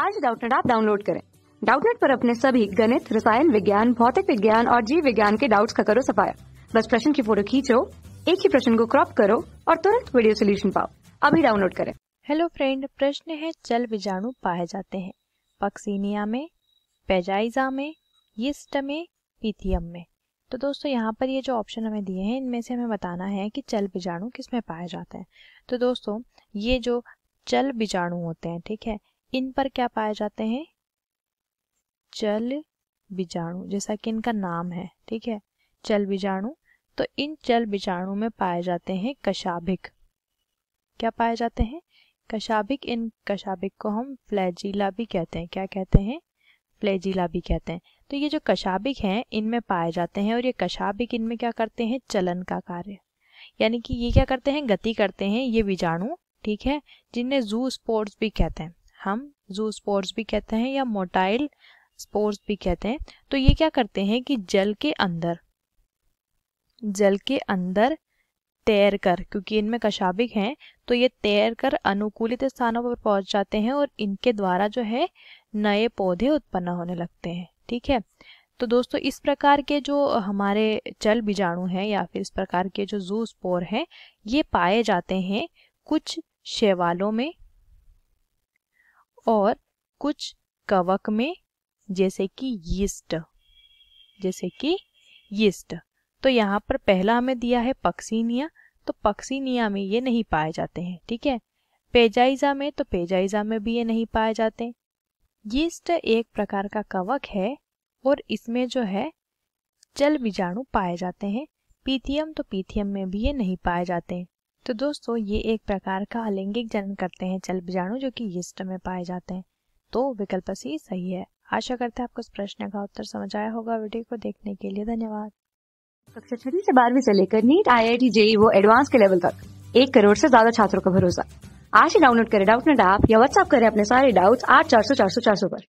आज डाउटनेट आप डाउनलोड करें डाउटनेट पर अपने सभी गणित रसायन विज्ञान भौतिक विज्ञान और जीव विज्ञान के डाउट्स का करो सफाया बस प्रश्न की फोटो खींचो एक ही प्रश्न को क्रॉप करो और तुरंत वीडियो सोल्यूशन पाओ अभी डाउनलोड करें हेलो फ्रेंड प्रश्न है जल बीजाणु पाए जाते हैं पक्सीनिया में पेजाइजा में यीस्ट में पीथियम में तो दोस्तों यहाँ पर ये जो ऑप्शन हमें दिए हैं इनमें से हमें बताना है कि चल बीजाणु किस में पाए जाते हैं तो दोस्तों ये जो चल बीजाणु होते हैं ठीक है इन पर क्या पाए जाते हैं चल बीजाणु जैसा कि इनका नाम है ठीक है चल बीजाणु तो इन चल बीजाणु में पाए जाते हैं कशाभिक क्या पाए जाते हैं कशाभिक इन कशाभिक को हम फ्लैजिला भी कहते हैं क्या कहते हैं फ्लैजिला भी कहते हैं तो ये जो कशाबिक हैं इनमें पाए जाते हैं और ये कशाबिक इनमें क्या करते हैं चलन का कार्य यानी कि ये क्या करते हैं गति करते हैं ये बीजाणु ठीक है जिन्हें जू स्पोर्ट्स भी कहते हैं हम जू स्पोर्स भी कहते हैं या मोटाइल स्पोर्स भी कहते हैं तो ये क्या करते हैं कि जल के अंदर जल के अंदर तैर कर क्योंकि इनमें कशाबिक हैं तो ये तैर कर अनुकूलित स्थानों पर पहुंच जाते हैं और इनके द्वारा जो है नए पौधे उत्पन्न होने लगते हैं ठीक है तो दोस्तों इस प्रकार के जो हमारे चल बीजाणु हैं या फिर इस प्रकार के जो जू स्पोर हैं ये पाए जाते हैं कुछ शैवालों में और कुछ कवक में जैसे कि यीस्ट जैसे कि यीस्ट तो यहाँ पर पहला हमें दिया है पक्सीनिया तो पक्सीनिया में ये नहीं पाए जाते हैं ठीक है पेजाइजा में तो पेजाइजा में भी ये नहीं पाए जाते यीस्ट एक प्रकार का कवक है और इसमें जो है जल बीजाणु पाए जाते हैं पीथियम तो पीथियम में भी ये नहीं पाए जाते हैं तो दोस्तों ये एक प्रकार का अलैंगिक जनन करते हैं जल बीजाणु जो कि यीस्ट में पाए जाते हैं तो विकल्प सी सही है आशा करते हैं आपको इस प्रश्न का उत्तर समझ आया होगा वीडियो को देखने के लिए धन्यवाद कक्षा छठी से बारहवीं से लेकर NEET I I T JEE वो एडवांस के लेवल तक एक करोड़ से ज्यादा छात्रों का भरोसा आज ही डाउनलोड करें डाउट नेट ऐप या व्हाट्सएप करें अपने सारे डाउट्स आठ चार सौ चार सौ चार सौ पर